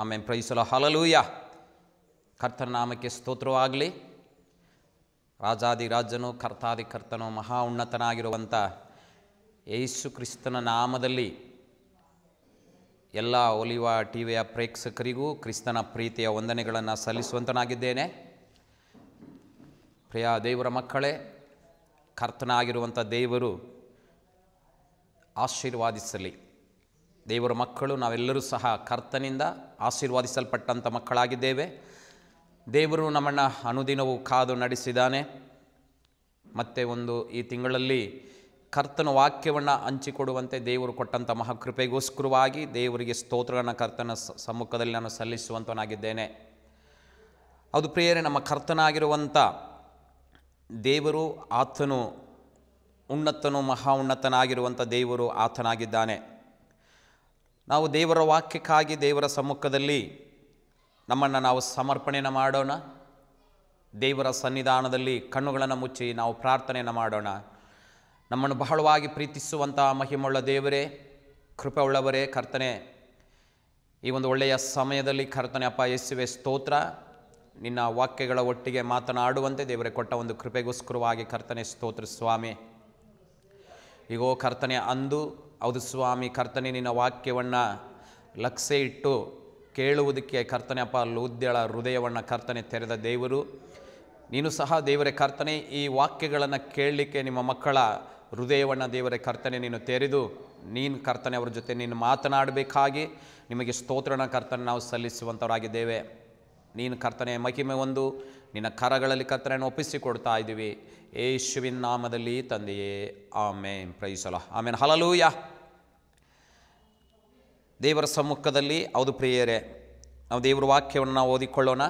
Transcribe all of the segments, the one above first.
ಆಮೇಲೆ ಪ್ರೈಸಲ ಹಲಲೂಯ ಕರ್ತನಾಮಕ್ಕೆ ಸ್ತೋತ್ರವಾಗಲಿ ರಾಜಾದಿ ರಾಜನು ಕರ್ತಾದಿ ಕರ್ತನು ಮಹಾ ಉನ್ನತನಾಗಿರುವಂಥ ಯೇಸು ಕ್ರಿಸ್ತನ ನಾಮದಲ್ಲಿ ಎಲ್ಲ ಒಲಿವ ಟಿ ವಿಯ ಪ್ರೇಕ್ಷಕರಿಗೂ ಕ್ರಿಸ್ತನ ಪ್ರೀತಿಯ ವಂದನೆಗಳನ್ನು ಸಲ್ಲಿಸುವಂತನಾಗಿದ್ದೇನೆ ಪ್ರಿಯ ದೇವರ ಮಕ್ಕಳೇ ಕರ್ತನಾಗಿರುವಂಥ ದೇವರು ಆಶೀರ್ವಾದಿಸಲಿ ದೇವರ ಮಕ್ಕಳು ನಾವೆಲ್ಲರೂ ಸಹ ಕರ್ತನಿಂದ ಆಶೀರ್ವಾದಿಸಲ್ಪಟ್ಟಂಥ ಮಕ್ಕಳಾಗಿದ್ದೇವೆ ದೇವರು ನಮ್ಮನ್ನು ಅನುದಿನವೂ ಕಾದು ನಡೆಸಿದ್ದಾನೆ ಮತ್ತು ಒಂದು ಈ ತಿಂಗಳಲ್ಲಿ ಕರ್ತನ ವಾಕ್ಯವನ್ನು ಹಂಚಿಕೊಡುವಂತೆ ದೇವರು ಕೊಟ್ಟಂಥ ಮಹಾಕೃಪೆಗೋಸ್ಕರವಾಗಿ ದೇವರಿಗೆ ಸ್ತೋತ್ರಗಳನ್ನು ಕರ್ತನ ಸಮ್ಮುಖದಲ್ಲಿ ನಾನು ಸಲ್ಲಿಸುವಂತನಾಗಿದ್ದೇನೆ ಅದು ಪ್ರಿಯರೇ ನಮ್ಮ ಕರ್ತನಾಗಿರುವಂಥ ದೇವರು ಆತನು ಉನ್ನತನು ಮಹಾ ಉನ್ನತನಾಗಿರುವಂಥ ದೇವರು ಆತನಾಗಿದ್ದಾನೆ ನಾವು ದೇವರ ವಾಕ್ಯಕ್ಕಾಗಿ ದೇವರ ಸಮ್ಮುಖದಲ್ಲಿ ನಮ್ಮನ್ನು ನಾವು ಸಮರ್ಪಣೆಯನ್ನು ಮಾಡೋಣ ದೇವರ ಸನ್ನಿಧಾನದಲ್ಲಿ ಕಣ್ಣುಗಳನ್ನು ಮುಚ್ಚಿ ನಾವು ಪ್ರಾರ್ಥನೆಯನ್ನು ಮಾಡೋಣ ನಮ್ಮನ್ನು ಬಹಳವಾಗಿ ಪ್ರೀತಿಸುವಂಥ ಮಹಿಮೊಳ್ಳ ದೇವರೇ ಕೃಪೆ ಉಳ್ಳವರೇ ಕರ್ತನೆ ಈ ಒಂದು ಒಳ್ಳೆಯ ಸಮಯದಲ್ಲಿ ಕರ್ತನೆ ಅಪ್ಪ ಎಸ್ಸುವೆ ಸ್ತೋತ್ರ ನಿನ್ನ ವಾಕ್ಯಗಳ ಒಟ್ಟಿಗೆ ಮಾತನಾಡುವಂತೆ ದೇವರೇ ಕೊಟ್ಟ ಒಂದು ಕೃಪೆಗೋಸ್ಕರವಾಗಿ ಕರ್ತನೆ ಸ್ತೋತ್ರ ಸ್ವಾಮಿ ಈಗೋ ಕರ್ತನೆ ಅಂದು ಹೌದು ಸ್ವಾಮಿ ಕರ್ತನೆ ನಿನ್ನ ವಾಕ್ಯವನ್ನು ಲಕ್ಷೆ ಇಟ್ಟು ಕೇಳುವುದಕ್ಕೆ ಕರ್ತನೆ ಅಪ್ಪ ಲೂದ್ಯಳ ಹೃದಯವನ್ನು ಕರ್ತನೆ ತೆರೆದ ದೇವರು ನೀನು ಸಹ ದೇವರ ಕರ್ತನೆ ಈ ವಾಕ್ಯಗಳನ್ನು ಕೇಳಲಿಕ್ಕೆ ನಿಮ್ಮ ಮಕ್ಕಳ ಹೃದಯವನ್ನು ದೇವರ ಕರ್ತನೆ ನೀನು ತೆರೆದು ನೀನು ಕರ್ತನೆ ಅವರ ಜೊತೆ ನೀನು ಮಾತನಾಡಬೇಕಾಗಿ ನಿಮಗೆ ಸ್ತೋತ್ರನ ಕರ್ತನೆ ನಾವು ಸಲ್ಲಿಸುವಂಥವರಾಗಿದ್ದೇವೆ ನೀನು ಕರ್ತನೆ ಮಹಿಮೆ ಒಂದು ನಿನ್ನ ಕರಗಳಲ್ಲಿ ಕರ್ತನೆಯನ್ನು ಒಪ್ಪಿಸಿಕೊಡ್ತಾ ಇದ್ದೀವಿ ಏಶುವಿನ ನಾಮದಲ್ಲಿ ತಂದೆಯೇ ಆಮೇನ್ ಪ್ರೈಸಲ ಆಮೇನ್ ಹಲಲೂಯ್ಯ ದೇವರ ಸಮ್ಮುಖದಲ್ಲಿ ಹೌದು ಪ್ರಿಯರೇ ನಾವು ದೇವರ ವಾಕ್ಯವನ್ನು ನಾವು ಓದಿಕೊಳ್ಳೋಣ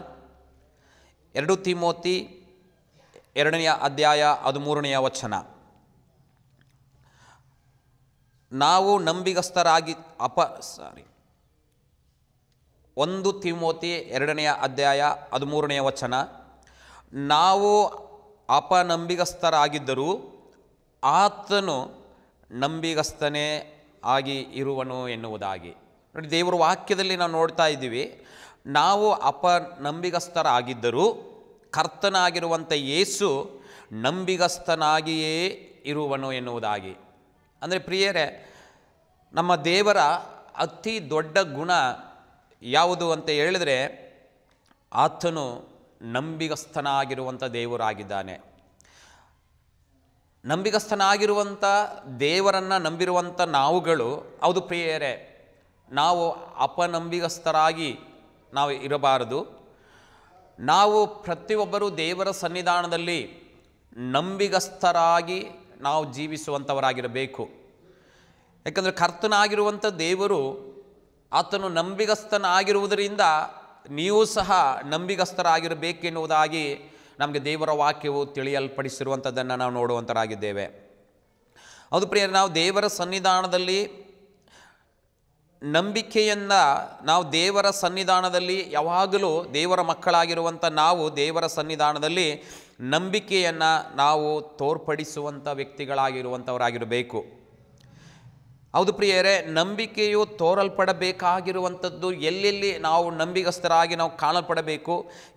ಎರಡು ತಿಮೋತಿ ಎರಡನೆಯ ಅಧ್ಯಾಯ ಹದಿಮೂರನೆಯ ವಚನ ನಾವು ನಂಬಿಗಸ್ತರಾಗಿ ಅಪ ಸಾರಿ ಒಂದು ತಿಮೋತಿ ಎರಡನೆಯ ಅಧ್ಯಾಯ ಹದಿಮೂರನೆಯ ವಚನ ನಾವು ಅಪನಂಬಿಗಸ್ಥರಾಗಿದ್ದರೂ ಆತನು ನಂಬಿಗಸ್ತನೇ ಆಗಿ ಇರುವನು ಎನ್ನುವುದಾಗಿ ನೋಡಿ ದೇವರ ವಾಕ್ಯದಲ್ಲಿ ನಾವು ನೋಡ್ತಾ ಇದ್ದೀವಿ ನಾವು ಅಪ ಅಪನಂಬಿಗಸ್ಥರಾಗಿದ್ದರೂ ಕರ್ತನಾಗಿರುವಂಥ ಯೇಸು ನಂಬಿಗಸ್ಥನಾಗಿಯೇ ಇರುವನು ಎನ್ನುವುದಾಗಿ ಅಂದರೆ ಪ್ರಿಯರೇ ನಮ್ಮ ದೇವರ ಅತಿ ದೊಡ್ಡ ಗುಣ ಯಾವುದು ಅಂತ ಹೇಳಿದರೆ ಆತನು ನಂಬಿಗಸ್ಥನಾಗಿರುವಂಥ ದೇವರಾಗಿದ್ದಾನೆ ನಂಬಿಗಸ್ಥನಾಗಿರುವಂಥ ದೇವರನ್ನು ನಂಬಿರುವಂಥ ನಾವುಗಳು ಹೌದು ಪ್ರಿಯರೇ ನಾವು ಅಪನಂಬಿಗಸ್ಥರಾಗಿ ನಾವು ಇರಬಾರದು ನಾವು ಪ್ರತಿಯೊಬ್ಬರು ದೇವರ ಸನ್ನಿಧಾನದಲ್ಲಿ ನಂಬಿಗಸ್ಥರಾಗಿ ನಾವು ಜೀವಿಸುವಂಥವರಾಗಿರಬೇಕು ಯಾಕಂದರೆ ಕರ್ತನಾಗಿರುವಂಥ ದೇವರು ಆತನು ನಂಬಿಗಸ್ಥನಾಗಿರುವುದರಿಂದ ನೀವು ಸಹ ನಂಬಿಗಸ್ಥರಾಗಿರಬೇಕೆನ್ನುವುದಾಗಿ ನಮಗೆ ದೇವರ ವಾಕ್ಯವು ತಿಳಿಯಲ್ಪಡಿಸಿರುವಂಥದ್ದನ್ನು ನಾವು ನೋಡುವಂಥರಾಗಿದ್ದೇವೆ ಅದು ಪ್ರಿಯ ನಾವು ದೇವರ ಸನ್ನಿಧಾನದಲ್ಲಿ ನಂಬಿಕೆಯನ್ನು ನಾವು ದೇವರ ಸನ್ನಿಧಾನದಲ್ಲಿ ಯಾವಾಗಲೂ ದೇವರ ಮಕ್ಕಳಾಗಿರುವಂಥ ನಾವು ದೇವರ ಸನ್ನಿಧಾನದಲ್ಲಿ ನಂಬಿಕೆಯನ್ನು ನಾವು ತೋರ್ಪಡಿಸುವಂಥ ವ್ಯಕ್ತಿಗಳಾಗಿರುವಂಥವರಾಗಿರಬೇಕು ಹೌದು ಪ್ರಿಯರೇ ನಂಬಿಕೆಯು ತೋರಲ್ಪಡಬೇಕಾಗಿರುವಂಥದ್ದು ಎಲ್ಲೆಲ್ಲಿ ನಾವು ನಂಬಿಗಸ್ಥರಾಗಿ ನಾವು ಕಾಣಲ್ಪಡಬೇಕು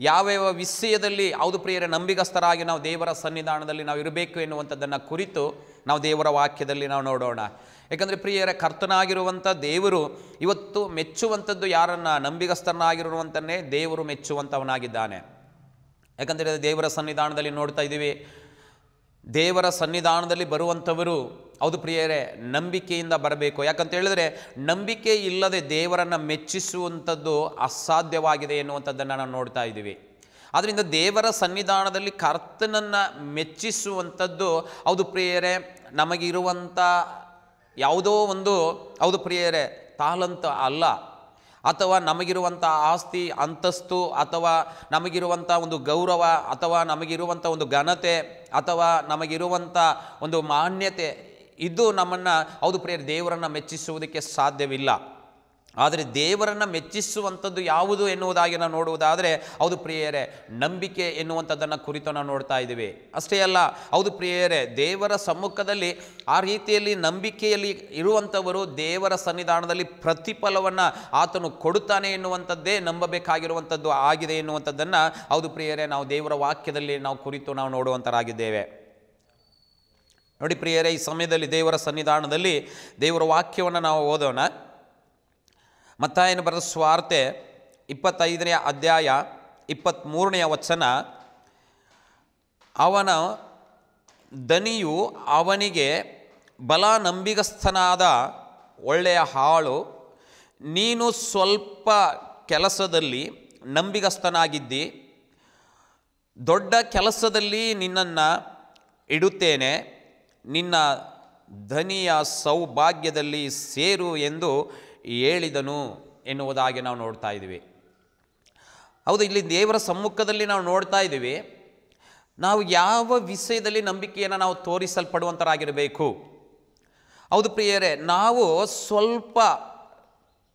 ಯಾವ್ಯಾವ ವಿಷಯದಲ್ಲಿ ಹೌದು ಪ್ರಿಯರೇ ನಂಬಿಗಸ್ಥರಾಗಿ ನಾವು ದೇವರ ಸನ್ನಿಧಾನದಲ್ಲಿ ನಾವು ಇರಬೇಕು ಎನ್ನುವಂಥದ್ದನ್ನು ಕುರಿತು ನಾವು ದೇವರ ವಾಕ್ಯದಲ್ಲಿ ನಾವು ನೋಡೋಣ ಯಾಕಂದರೆ ಪ್ರಿಯರ ಕರ್ತನಾಗಿರುವಂಥ ದೇವರು ಇವತ್ತು ಮೆಚ್ಚುವಂಥದ್ದು ಯಾರನ್ನು ನಂಬಿಗಸ್ತನಾಗಿರುವಂಥನ್ನೇ ದೇವರು ಮೆಚ್ಚುವಂಥವನಾಗಿದ್ದಾನೆ ಯಾಕಂದರೆ ದೇವರ ಸನ್ನಿಧಾನದಲ್ಲಿ ನೋಡ್ತಾ ಇದ್ದೀವಿ ದೇವರ ಸನ್ನಿಧಾನದಲ್ಲಿ ಬರುವಂಥವರು ಹೌದು ಪ್ರಿಯರೇ ನಂಬಿಕೆಯಿಂದ ಬರಬೇಕು ಯಾಕಂತ ಹೇಳಿದ್ರೆ ನಂಬಿಕೆ ಇಲ್ಲದೆ ದೇವರನ್ನು ಮೆಚ್ಚಿಸುವಂಥದ್ದು ಅಸಾಧ್ಯವಾಗಿದೆ ಎನ್ನುವಂಥದ್ದನ್ನು ನಾವು ನೋಡ್ತಾ ಇದ್ದೀವಿ ಆದ್ದರಿಂದ ದೇವರ ಸನ್ನಿಧಾನದಲ್ಲಿ ಕರ್ತನನ್ನು ಮೆಚ್ಚಿಸುವಂಥದ್ದು ಹೌದು ಪ್ರಿಯರೇ ನಮಗಿರುವಂಥ ಯಾವುದೋ ಒಂದು ಹೌದು ಪ್ರಿಯರೇ ತಾಲಂತ ಅಲ್ಲ ಅಥವಾ ನಮಗಿರುವಂಥ ಆಸ್ತಿ ಅಂತಸ್ತು ಅಥವಾ ನಮಗಿರುವಂಥ ಒಂದು ಗೌರವ ಅಥವಾ ನಮಗಿರುವಂಥ ಒಂದು ಘನತೆ ಅಥವಾ ನಮಗಿರುವಂಥ ಒಂದು ಮಾನ್ಯತೆ ಇದು ನಮ್ಮನ್ನು ಹೌದು ಪ್ರಿಯರೇ ದೇವರನ್ನು ಮೆಚ್ಚಿಸುವುದಕ್ಕೆ ಸಾಧ್ಯವಿಲ್ಲ ಆದರೆ ದೇವರನ್ನು ಮೆಚ್ಚಿಸುವಂಥದ್ದು ಯಾವುದು ಎನ್ನುವುದಾಗಿ ನಾವು ನೋಡುವುದಾದರೆ ಹೌದು ಪ್ರಿಯರೇ ನಂಬಿಕೆ ಎನ್ನುವಂಥದ್ದನ್ನು ಕುರಿತು ನಾವು ನೋಡ್ತಾ ಇದ್ದೀವಿ ಅಷ್ಟೇ ಅಲ್ಲ ಹೌದು ಪ್ರಿಯರೇ ದೇವರ ಸಮ್ಮುಖದಲ್ಲಿ ಆ ರೀತಿಯಲ್ಲಿ ನಂಬಿಕೆಯಲ್ಲಿ ಇರುವಂಥವರು ದೇವರ ಸನ್ನಿಧಾನದಲ್ಲಿ ಪ್ರತಿಫಲವನ್ನು ಆತನು ಕೊಡುತ್ತಾನೆ ಎನ್ನುವಂಥದ್ದೇ ನಂಬಬೇಕಾಗಿರುವಂಥದ್ದು ಆಗಿದೆ ಎನ್ನುವಂಥದ್ದನ್ನು ಹೌದು ಪ್ರಿಯರೇ ನಾವು ದೇವರ ವಾಕ್ಯದಲ್ಲಿ ನಾವು ಕುರಿತು ನಾವು ನೋಡುವಂಥರಾಗಿದ್ದೇವೆ ನೋಡಿ ಪ್ರಿಯರೇ ಈ ಸಮಯದಲ್ಲಿ ದೇವರ ಸನ್ನಿಧಾನದಲ್ಲಿ ದೇವರ ವಾಕ್ಯವನ್ನು ನಾವು ಓದೋಣ ಮತ್ತಾಯನ ಬರೆದ ಸ್ವಾರ್ತೆ ಇಪ್ಪತ್ತೈದನೆಯ ಅಧ್ಯಾಯ ಇಪ್ಪತ್ತ್ಮೂರನೆಯ ವಚನ ಅವನ ದನಿಯು ಅವನಿಗೆ ಬಲ ನಂಬಿಗಸ್ಥನಾದ ಒಳ್ಳೆಯ ಹಾಳು ನೀನು ಸ್ವಲ್ಪ ಕೆಲಸದಲ್ಲಿ ನಂಬಿಗಸ್ಥನಾಗಿದ್ದಿ ದೊಡ್ಡ ಕೆಲಸದಲ್ಲಿ ನಿನ್ನನ್ನು ಇಡುತ್ತೇನೆ ನಿನ್ನ ಧನಿಯ ಸೌಭಾಗ್ಯದಲ್ಲಿ ಸೇರು ಎಂದು ಹೇಳಿದನು ಎನ್ನುವುದಾಗಿ ನಾವು ನೋಡ್ತಾ ಇದ್ದೀವಿ ಹೌದು ಇಲ್ಲಿ ದೇವರ ಸಮ್ಮುಖದಲ್ಲಿ ನಾವು ನೋಡ್ತಾ ಇದ್ದೀವಿ ನಾವು ಯಾವ ವಿಷಯದಲ್ಲಿ ನಂಬಿಕೆಯನ್ನು ನಾವು ತೋರಿಸಲ್ಪಡುವಂಥರಾಗಿರಬೇಕು ಹೌದು ಪ್ರಿಯರೇ ನಾವು ಸ್ವಲ್ಪ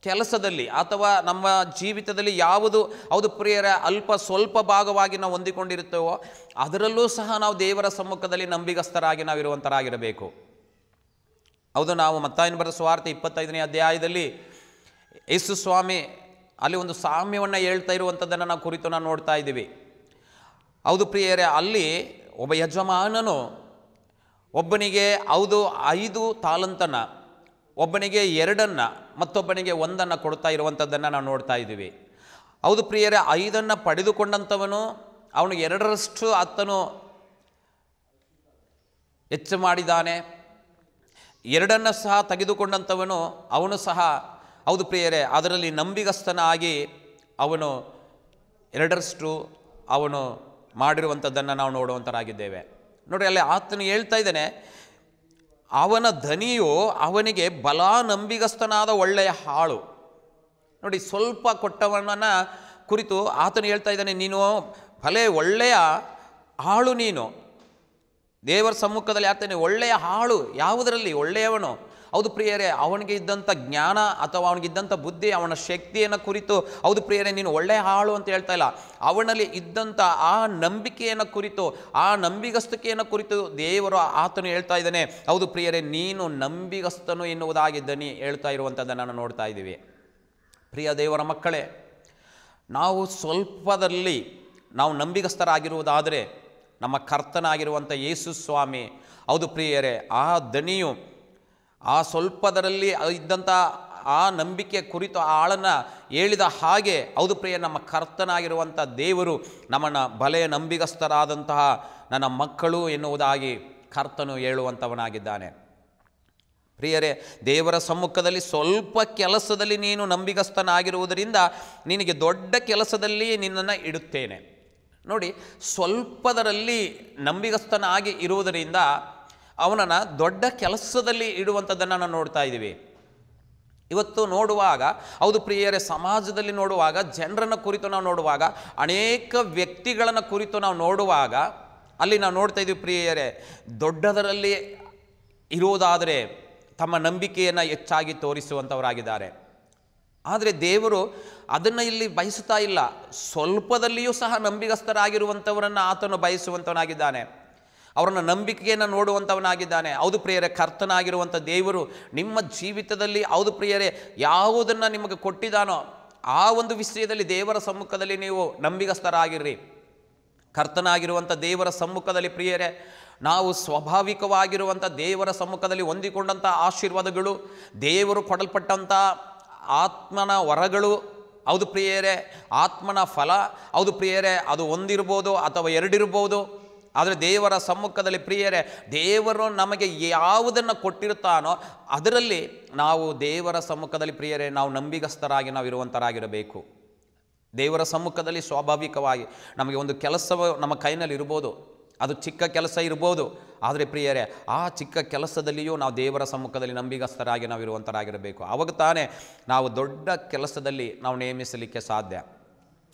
ಕೆಲಸದಲ್ಲಿ ಅಥವಾ ನಮ್ಮ ಜೀವಿತದಲ್ಲಿ ಯಾವುದು ಹೌದು ಪ್ರಿಯರ ಅಲ್ಪ ಸ್ವಲ್ಪ ಭಾಗವಾಗಿ ನಾವು ಹೊಂದಿಕೊಂಡಿರುತ್ತೇವೋ ಅದರಲ್ಲೂ ಸಹ ನಾವು ದೇವರ ಸಮ್ಮುಖದಲ್ಲಿ ನಂಬಿಗಸ್ಥರಾಗಿ ನಾವು ಇರುವಂಥರಾಗಿರಬೇಕು ಹೌದು ನಾವು ಮತ್ತಾಯನ ಬರೆದ ಸ್ವಾರ್ಥ ಇಪ್ಪತ್ತೈದನೇ ಅಧ್ಯಾಯದಲ್ಲಿ ಯೇಸು ಸ್ವಾಮಿ ಅಲ್ಲಿ ಒಂದು ಸಾಮ್ಯವನ್ನು ಹೇಳ್ತಾ ಇರುವಂಥದ್ದನ್ನು ನಾವು ಕುರಿತು ನಾವು ನೋಡ್ತಾ ಇದ್ದೀವಿ ಹೌದು ಪ್ರಿಯರೇ ಅಲ್ಲಿ ಒಬ್ಬ ಯಜಮಾನನು ಒಬ್ಬನಿಗೆ ಹೌದು ಐದು ತಾಲಂತನ ಒಬ್ಬನಿಗೆ ಎರಡನ್ನು ಮತ್ತೊಬ್ಬನಿಗೆ ಒಂದನ್ನು ಕೊಡ್ತಾ ಇರುವಂಥದ್ದನ್ನು ನಾವು ನೋಡ್ತಾ ಇದ್ದೀವಿ ಹೌದು ಪ್ರಿಯರೇ ಐದನ್ನು ಪಡೆದುಕೊಂಡಂಥವನು ಅವನು ಎರಡರಷ್ಟು ಅತ್ತನು ಹೆಚ್ಚು ಮಾಡಿದ್ದಾನೆ ಎರಡನ್ನು ಸಹ ತೆಗೆದುಕೊಂಡಂಥವನು ಅವನು ಸಹ ಹೌದು ಪ್ರಿಯರೇ ಅದರಲ್ಲಿ ನಂಬಿಗಸ್ತನಾಗಿ ಅವನು ಎರಡರಷ್ಟು ಅವನು ಮಾಡಿರುವಂಥದ್ದನ್ನು ನಾವು ನೋಡುವಂಥರಾಗಿದ್ದೇವೆ ನೋಡಿ ಅಲ್ಲಿ ಆತನು ಹೇಳ್ತಾ ಇದ್ದಾನೆ ಅವನ ಧನಿಯು ಅವನಿಗೆ ಬಲ ನಂಬಿಗಸ್ತನಾದ ಒಳ್ಳೆಯ ಹಾಳು ನೋಡಿ ಸ್ವಲ್ಪ ಕೊಟ್ಟವನನ್ನು ಕುರಿತು ಆತನು ಹೇಳ್ತಾ ಇದ್ದಾನೆ ನೀನು ಭಲೆ ಒಳ್ಳೆಯ ಹಾಳು ನೀನು ದೇವರ ಸಮ್ಮುಖದಲ್ಲಿ ಆಗ್ತಾನೆ ಒಳ್ಳೆಯ ಹಾಳು ಯಾವುದರಲ್ಲಿ ಒಳ್ಳೆಯವನು ಹೌದು ಪ್ರಿಯರೇ ಅವನಿಗೆ ಇದ್ದಂಥ ಜ್ಞಾನ ಅಥವಾ ಅವನಿಗಿದ್ದಂಥ ಬುದ್ಧಿ ಅವನ ಶಕ್ತಿಯನ್ನು ಕುರಿತು ಹೌದು ಪ್ರಿಯರೇ ನೀನು ಒಳ್ಳೆಯ ಹಾಳು ಅಂತ ಹೇಳ್ತಾ ಇಲ್ಲ ಅವನಲ್ಲಿ ಇದ್ದಂಥ ಆ ನಂಬಿಕೆಯನ್ನು ಕುರಿತು ಆ ನಂಬಿಗಸ್ತಿಕೆಯನ್ನು ಕುರಿತು ದೇವರು ಆತನು ಹೇಳ್ತಾ ಇದ್ದಾನೆ ಹೌದು ಪ್ರಿಯರೇ ನೀನು ನಂಬಿಗಸ್ತನು ಎನ್ನುವುದಾಗಿದ್ದನಿ ಹೇಳ್ತಾ ಇರುವಂಥದ್ದನ್ನು ನೋಡ್ತಾ ಇದ್ದೀವಿ ಪ್ರಿಯ ದೇವರ ಮಕ್ಕಳೇ ನಾವು ಸ್ವಲ್ಪದಲ್ಲಿ ನಾವು ನಂಬಿಗಸ್ತರಾಗಿರುವುದಾದರೆ ನಮ್ಮ ಕರ್ತನಾಗಿರುವಂಥ ಯೇಸು ಸ್ವಾಮಿ ಹೌದು ಪ್ರಿಯರೇ ಆ ದಣಿಯು ಆ ಸ್ವಲ್ಪದರಲ್ಲಿ ಇದ್ದಂಥ ಆ ನಂಬಿಕೆ ಕುರಿತು ಆಳನ್ನು ಹೇಳಿದ ಹಾಗೆ ಹೌದು ಪ್ರಿಯ ನಮ್ಮ ಕರ್ತನಾಗಿರುವಂಥ ದೇವರು ನಮ್ಮನ್ನು ಬಲೆಯ ನಂಬಿಗಸ್ಥರಾದಂತಹ ನನ್ನ ಮಕ್ಕಳು ಎನ್ನುವುದಾಗಿ ಕರ್ತನು ಹೇಳುವಂಥವನಾಗಿದ್ದಾನೆ ಪ್ರಿಯರೇ ದೇವರ ಸಮ್ಮುಖದಲ್ಲಿ ಸ್ವಲ್ಪ ಕೆಲಸದಲ್ಲಿ ನೀನು ನಂಬಿಗಸ್ತನಾಗಿರುವುದರಿಂದ ನಿನಗೆ ದೊಡ್ಡ ಕೆಲಸದಲ್ಲಿ ನಿನ್ನನ್ನು ಇಡುತ್ತೇನೆ ನೋಡಿ ಸ್ವಲ್ಪದರಲ್ಲಿ ನಂಬಿಗಸ್ತನಾಗಿ ಇರುವುದರಿಂದ ಅವನನ್ನು ದೊಡ್ಡ ಕೆಲಸದಲ್ಲಿ ಇಡುವಂಥದ್ದನ್ನು ನಾವು ನೋಡ್ತಾ ಇದ್ದೀವಿ ಇವತ್ತು ನೋಡುವಾಗ ಹೌದು ಪ್ರಿಯರೇ ಸಮಾಜದಲ್ಲಿ ನೋಡುವಾಗ ಜನರನ್ನು ಕುರಿತು ನಾವು ನೋಡುವಾಗ ಅನೇಕ ವ್ಯಕ್ತಿಗಳನ್ನು ಕುರಿತು ನಾವು ನೋಡುವಾಗ ಅಲ್ಲಿ ನಾವು ನೋಡ್ತಾ ಇದ್ದೀವಿ ಪ್ರಿಯರೇ ದೊಡ್ಡದರಲ್ಲಿ ಇರುವುದಾದರೆ ತಮ್ಮ ನಂಬಿಕೆಯನ್ನು ಹೆಚ್ಚಾಗಿ ತೋರಿಸುವಂಥವರಾಗಿದ್ದಾರೆ ಆದರೆ ದೇವರು ಅದನ್ನು ಇಲ್ಲಿ ಬಯಸುತ್ತಾ ಇಲ್ಲ ಸ್ವಲ್ಪದಲ್ಲಿಯೂ ಸಹ ನಂಬಿಗಸ್ಥರಾಗಿರುವಂಥವರನ್ನು ಆತನು ಬಯಸುವಂಥವನಾಗಿದ್ದಾನೆ ಅವರನ್ನು ನಂಬಿಕೆಯನ್ನು ನೋಡುವಂಥವನಾಗಿದ್ದಾನೆ ಹೌದು ಪ್ರಿಯರೇ ಕರ್ತನಾಗಿರುವಂಥ ದೇವರು ನಿಮ್ಮ ಜೀವಿತದಲ್ಲಿ ಹೌದು ಪ್ರಿಯರೇ ಯಾವುದನ್ನು ನಿಮಗೆ ಕೊಟ್ಟಿದ್ದಾನೋ ಆ ಒಂದು ವಿಷಯದಲ್ಲಿ ದೇವರ ಸಮ್ಮುಖದಲ್ಲಿ ನೀವು ನಂಬಿಗಸ್ಥರಾಗಿರ್ರಿ ಕರ್ತನಾಗಿರುವಂಥ ದೇವರ ಸಮ್ಮುಖದಲ್ಲಿ ಪ್ರಿಯರೇ ನಾವು ಸ್ವಾಭಾವಿಕವಾಗಿರುವಂಥ ದೇವರ ಸಮ್ಮುಖದಲ್ಲಿ ಹೊಂದಿಕೊಂಡಂಥ ಆಶೀರ್ವಾದಗಳು ದೇವರು ಕೊಡಲ್ಪಟ್ಟಂಥ ಆತ್ಮನ ವರಗಳು ಹೌದು ಪ್ರಿಯರೇ ಆತ್ಮನ ಫಲ ಹೌದು ಪ್ರಿಯರೇ ಅದು ಒಂದಿರ್ಬೋದು ಅಥವಾ ಎರಡಿರ್ಬೋದು ಆದರೆ ದೇವರ ಸಮ್ಮುಖದಲ್ಲಿ ಪ್ರಿಯರೇ ದೇವರು ನಮಗೆ ಯಾವುದನ್ನು ಕೊಟ್ಟಿರುತ್ತಾನೋ ಅದರಲ್ಲಿ ನಾವು ದೇವರ ಸಮ್ಮುಖದಲ್ಲಿ ಪ್ರಿಯರೇ ನಾವು ನಂಬಿಗಸ್ಥರಾಗಿ ನಾವು ಇರುವಂಥರಾಗಿರಬೇಕು ದೇವರ ಸಮ್ಮುಖದಲ್ಲಿ ಸ್ವಾಭಾವಿಕವಾಗಿ ನಮಗೆ ಒಂದು ಕೆಲಸವು ನಮ್ಮ ಕೈನಲ್ಲಿ ಇರ್ಬೋದು ಅದು ಚಿಕ್ಕ ಕೆಲಸ ಇರ್ಬೋದು ಆದರೆ ಪ್ರಿಯರೇ ಆ ಚಿಕ್ಕ ಕೆಲಸದಲ್ಲಿಯೂ ನಾವು ದೇವರ ಸಮ್ಮುಖದಲ್ಲಿ ನಂಬಿಗಸ್ಥರಾಗಿ ನಾವು ಇರುವಂಥರಾಗಿರಬೇಕು ಅವಾಗ ತಾನೇ ನಾವು ದೊಡ್ಡ ಕೆಲಸದಲ್ಲಿ ನಾವು ನೇಮಿಸಲಿಕ್ಕೆ ಸಾಧ್ಯ